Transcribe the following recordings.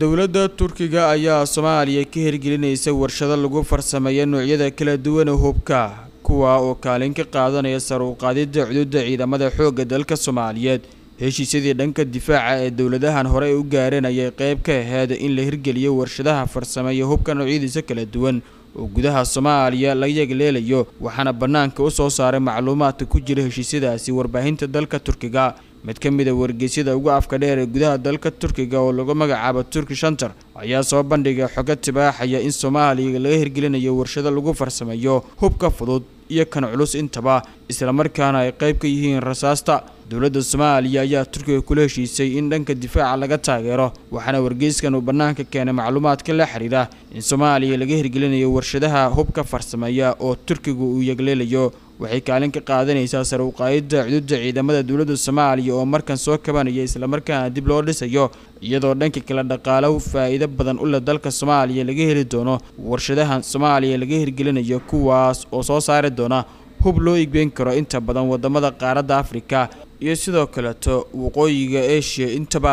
dowladda turkiga ayaa soomaaliya ka hirgelinaysa warshado lagu farsameeya noocyada kala duwan hubka kuwa oo kaalin ka qaadanaya sar u cududda ciidamada xoogga dalka soomaaliyeed heshiisyadii dhanka difaaca ee dowladahan hore u gaaranayay qayb ka aheed in la hirgeliyo warshadaha farsameeya hubka noocyadiisa kala duwan oo gudaha soomaaliya la yegleelayo waxaana bannaanka u soo saaray macluumaadka ku jira heshiisyadaasi warbaahinta dalka turkiga mid ka mid a ah wargeysyada ugu afka dheer ee gudaha dalka turkiga oo lagu magacaabo turkish hunter ayaa soo bandhigay xogo tibaaxaya in soomaaliya laga hirgelinayo warshado lagu farsameeyo hubka fudud iyo kan culus intaba islamarkaana ay qayb ka yihiin rasaasta dowladda soomaaliya ayaa turkiga kula heshiisay in dhanka difaaca laga taageero waxaana wargeyskan uu bannaanka keenay macluumaadka la xidhiidha in soomaaliya laga hirgelinayo warshadaha hubka farsameeya oo turkiga uu yegleelayo waxay kaalin ka qaadanaysaa sare uqaayida xuduudda ciidamada dowladda soomaaliya oo markan soo kabanaya islamarkaana dib loo dhisayo iyadoo dhanka kale dhaqaalaha faa'iido badan u leh dalka soomaaliya laga heli doono warshadahan soomaaliya laga hirgelinayo kuwaas oo soo saari doona hub loo igbeyn karo inta badan wadamada qaaradda afrika iyo sidoo kaleto waqooyiga eeshiya intaba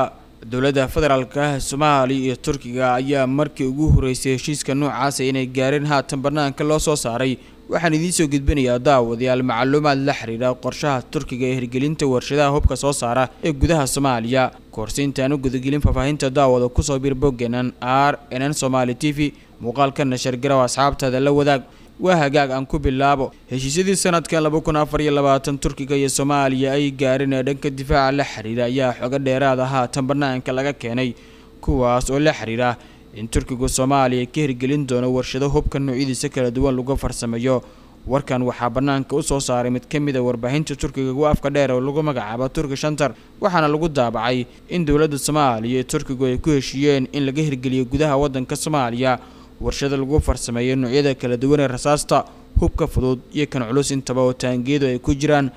dowladda federaalka ah soomaaliya iyo turkiga ayaa markii ugu horreysay heshiiska noocaasa ah inay gaareen haatan bannaanka loo soo saaray waxaan idiin soo gudbinayaa daawadayaal macaluumaad la xiriira qorshaha turkiga ee hirgelinta warshadaha hubka soo saara ee gudaha soomaaliya koorsiintaan u gudagelin faahfaahinta daawada kusoo bir bogganan r n n somaali t v muuqaalka nashargarow asxaabtaada la wadaag waa hagaag aan ku bilaabo heshiisyadii sanadkan laba kun afar iyo labaatan turkiga iyo soomaaliya ay gaareen ee dhanka difaaca la xiriira ayaa xoga dheeraad ah haatan bannaanka laga keenay kuwaas oo la xiriira in turkigu soomaaliya ka hirgelin doono warshado hubka noocyadiisa kala duwan lagu farsameeyo warkan waxaa bannaanka u soo saaray mid ka mid a ah warbaahinta turkiga ugu afka dheer oo lagu magacaabo turki shantar waxaana lagu daabacay in dowladda soomaaliya ee turkigu ay ku heshiiyeen in laga hirgeliyo gudaha waddanka soomaaliya warshada lagu farsameeyo noocyada kala duwan ee rasaasta hubka fudud iyo kan culus intaba oo taangiyadu ay ku jiraan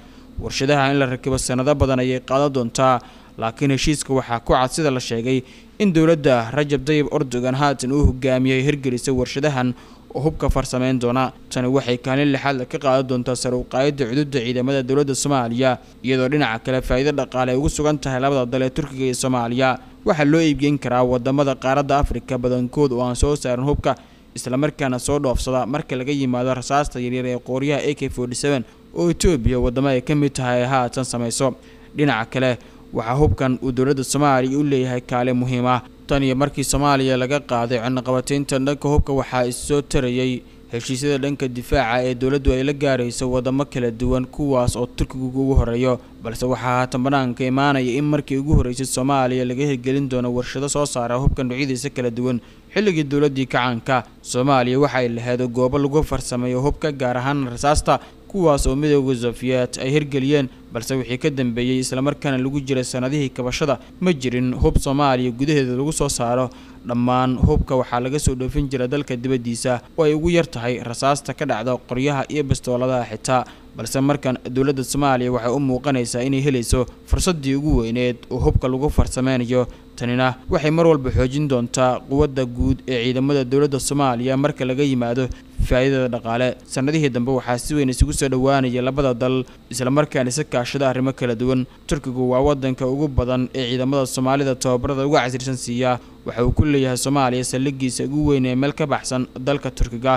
warshadaha in la rakibo sanado badan ayay qaadan doontaa laakiin heshiiska waxaa ku cad sida la sheegay in dowladda rajab dayib ordogan haatan uu hogaamiyey hirgelisa warshadahan oo hubka farsameyn doona tani waxay kaalin lixaad la ka qaadan doontaa saruuqaayadda cududda ciidamada dowladda soomaaliya iyadoo dhinaca kale faa'iido dhaqaale ay ugu sugan tahay labada dal ee turkiga iyo soomaaliya waxaa loo iibgeyn karaa wadamada qaaradda afrika badankood oo aan soo saarin hubka islamarkaana soo dhoofsada marka laga yimaado rasaasta yaryar ee qooryaha a k oo etoobiya wadamo ay ka mid tahay haatan samayso dhinaca kale waxaa hubkan uu dowladda soomaaliya u leeyahay kaale muhiim ah tan iyo markii soomaaliya laga qaaday cunaqabataynta dhanka hubka waxaa issoo tarayay heshiisyada dhanka difaaca ee dowladdu ay la gaarayso wadamo kala duwan kuwaas oo turkigu ugu horeeyo balse waxaa haatan bannaanka imaanaya in markii ugu horreysay soomaaliya laga hirgelin doono warshado soo saara hubka nuucyadiisa kala duwan xilligii dowladdii kacaanka soomaaliya waxaay lahayd goobo lagu farsameeyo hubka gaar ahaan rasaasta kuwaas oo midowga zafiyaad ay hirgeliyeen balse wixii ka dambeeyey islamarkaana lagu jiray sanadihii kabashada ma jirin hub soomaaliya gudaheeda lagu soo saaro dhammaan hubka waxaa laga soo dhoofin jira dalka dibaddiisa oo ay ugu yar tahay rasaasta ka dhacda qoryaha iyo bastooladaha xitaa balse markan dowladda soomaaliya waxay u muuqanaysaa inay helayso fursaddii ugu weyneed oo hubka lagu farsameynayo tanina waxay mar walba xoojin doontaa quwadda guud ee ciidamada dowladda soomaaliya marka laga yimaado faa'iidada dhaqaale sannadihii dambe waxaa si weyn isugu soo dhowaanayay labada dal islamarkaana isa kaashada arrimo kala duwan turkigu waa waddanka ugu badan ee ciidamada soomaalida tababarada uga casirsan siiya waxa uu ku leeyahay soomaaliya saldhigiisa ugu weyn ee meel ka baxsan dalka turkiga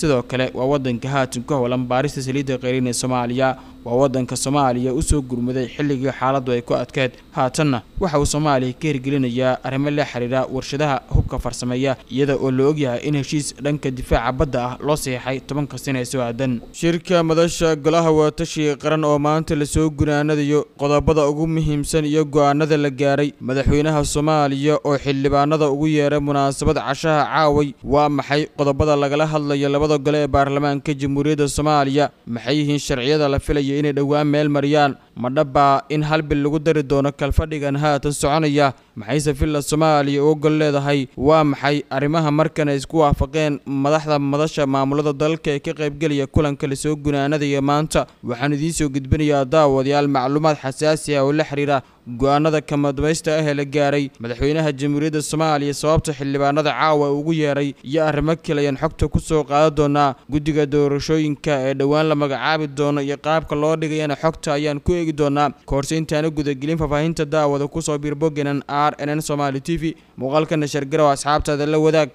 sidoo kale waa waddanka haatan ka howlan baarista saliidda qayrin ee soomaaliya waa waddanka soomaaliya usoo gurmuday xilligii xaaladdu ay ku adkeed haatanna waxa uu soomaaliya ka hirgelinayaa arrimo la xidhiidha warshadaha hubka farsameeya iyada oo la ogyahay in heshiis dhanka difaaca badda ah loo seexay tobanka sane ee soo aadan shirka madasha golaha waatashi qaran oo maanta lasoo gunaanadayo qodobada ugu muhiimsan iyo go'aanada la gaaray madaxweynaha soomaaliya oo xildhibaanada ugu yeeray munaasabad cashaha caaway waa maxay qodobada lagala hadlayo labada gole ee baarlamaanka jamhuuriyadda soomaaliya maxay yihiin sharciyada la filaya inay dhowaan meel mariyaan madhabbaa in halbil lagu dari doono kalfadhigan haatan soconaya maxayse villa soomaaliya u ogol leedahay waa maxay arrimaha markana isku waafaqeen madaxda madasha maamulada dalka ee ka qaybgelaya kulanka lasoo gunaanadaya maanta waxaan idiin soo gudbinayaa daawadayaal macluumaad xasaasi ah oo la xiriira go-aanada kamadbaysta ah ee la gaaray madaxweynaha jamhuuriyadda soomaaliya sababta xildhibaanada caawa ugu yeeray iyo arrimo ayaan xogta ku soo qaadan doonaa guddiga doorashooyinka ee dhowaan la magacaabi doono iyo qaabka loo dhigayana xogta ayaan ku eegi doonaa kahorse intaana gudagelin faafaahinta daawada kusoo birboggenan r n n somaali t v muuqaalka nashargarow asxaabtaada la wadaag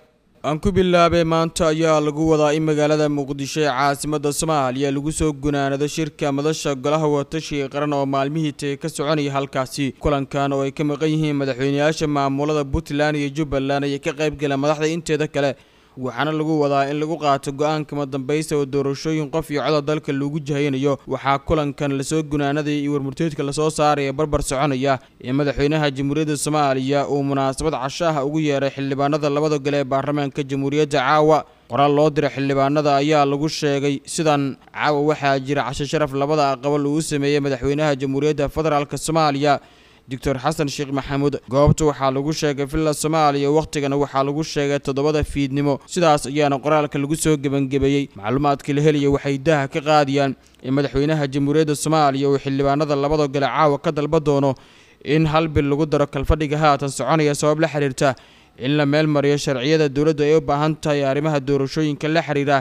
aan ku bilaabay maanta ayaa lagu wadaa in magaalada muqdisho ee caasimada soomaaliya lagu soo gunaanado shirka madasha golaha watashiga qaran oo maalmihii tay ka soconaya halkaasi kulankan oo ay ka maqan yihiin madaxweyneyaasha maamulada puntland iyo jubbaland ayaa ka qaybgala madaxda inteeda kale waxaana lagu wadaa in lagu qaato go-aankama dambaysta oo doorashooyin qof iyo coda dalka loogu jahaynayo waxaa kulankan lasoo gunaanaday iyo warmurteedka lasoo saaraya barbar soconaya ee madaxweynaha jamhuuriyadda soomaaliya uu munaasabad casho ah ugu yeeray xildhibaanada labada gole ee baarlamaanka jamhuuriyadda caawa qoraal loo diray xildhibaanada ayaa lagu sheegay sidan caawa waxaa jira casho sharaf labada aqabal uu sameeyey madaxweynaha jamhuuriyadda federaalk soomaaliya doctor xasan sheekh maxamuud goobta waxaa lagu sheegay villa soomaaliya wakhtigana waxaa lagu sheegay toddobada fiidnimo sidaas ayaana qoraalka lagu soo gebangebeeyey macluumaadkii la helaya waxay daaha ka qaadiyaan in madaxweynaha jamhuuriyadda soomaaliya uu xildhibaanada labada gole caawa ka dalba doono in hal bil lagu daro kalfadhiga haatan soconaya sabab la xiriirta in la meel mariyo sharciyada dowladdu ay u baahan tahay arrimaha doorashooyinka la xiriira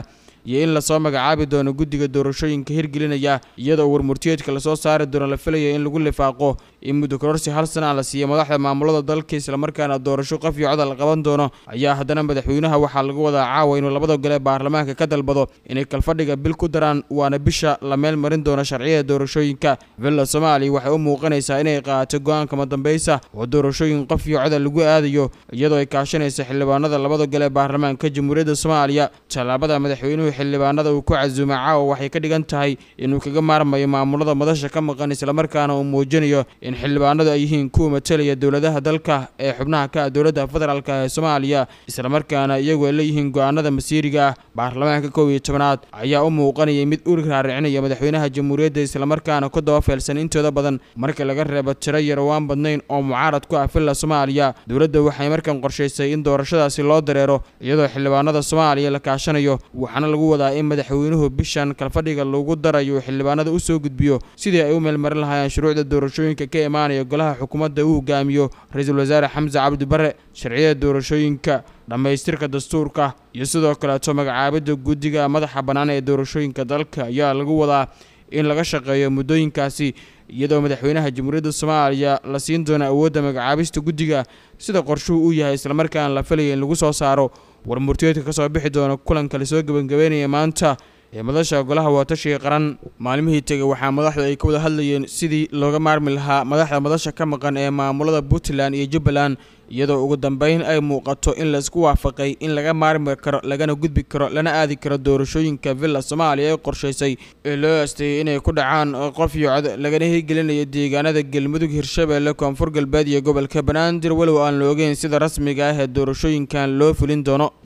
iyo in lasoo magacaabi doono guddiga doorashooyinka hirgelinaya iyadoo warmurtiyeedka lasoo saari doono la filayo in lagu lifaaqo in muddo kororsi hal sanaa la siiyo madaxda maamulada dalka islamarkaana doorasho qof iyo codal qaban doono ayaa haddana madaxweynaha waxaa lagu wadaa caawa inuu labada gole baarlamaanka ka dalbado inay kalfadhiga bil ku daraan waana bisha la meel marin doono sharciyada doorashooyinka villa soomaaliya waxay u muuqanaysaa inay qaato go-aanka madambaysa oo doorashooyin qof iyo codal lagu aadayo iyadoo ay kaashanaysa xildhibaanada labada gole baarlamaanka jamhuuriyadda soomaaliya tallaabada madaxweynuhu xildhibaanada uu ku casuumay caawa waxay ka dhigan tahay inuu kaga maarmayo maamulada madasha ka maqan islamarkaana uu muujinayo in in xildhibaanadu ay yihiin kuwa matalaya dowladaha dalka ee xubnaha ka ah dowladda federaalk ee soomaaliya islamarkaana iyagu ay leeyihiin go-aanada masiiriga ah baarlamaanka kow iyo tobanaad ayaa u muuqanayay mid urig raaricinaya madaxweynaha jamhuuriyadda islamarkaana ku daba feelsan intooda badan marka laga reebo tiro yarowaan badnayn oo mucaarad ku ah villa soomaaliya dowladda waxay markan qorshaysay in doorashadaasi loo dareero iyadoo xildhibaanada soomaaliya la kaashanayo waxaana lagu wadaa in madaxweynuhu bishan kalfadhiga lagu darayo xildhibaanada u soo gudbiyo sidii ay u meelmarin lahaayeen shuruucda doorashooyinka imaanayo golaha xukuumadda uu hogaamiyo ra-iisul wasaare xamse cabdi sharciyada doorashooyinka dhammaystirka dastuurka iyo sidoo kaleeto magacaabidda guddiga madaxa bannaan ee doorashooyinka dalka ayaa lagu wadaa in laga shaqeeyo muddooyinkaasi iyadoo madaxweynaha jamhuuriyadda soomaaliya la siin doona awoodda magacaabista guddiga sida qorshuhu uu yahay islamarkaana la filaya in lagu soo saaro warmurtiyeedka murtiyeedka ka soo bixi doona kulanka lasoo gabangabeynaya maanta madasha golaha waatashiga qaran maalmihii tegay waxaa madaxda ay ka wada hadlayeen sidii looga maarmi lahaa madaxda madasha ka maqan ee maamulada puntland iyo jubbaland iyadoo ugu dambeyn ay muuqato in laysku waafaqay in laga maarmi karo lagana gudbi karo lana aadi karo doorashooyinka villa soomaaliya ee qorshaysay ee loo aasteeyey inay ku dhacaan qof yocd lagana hirgelinayo deegaanada galmudug hirshabeelle koonfur galbeed iyo gobolka banaandir walow aan la ogeyn sida rasmiga ah ee doorashooyinkan loo fulin doono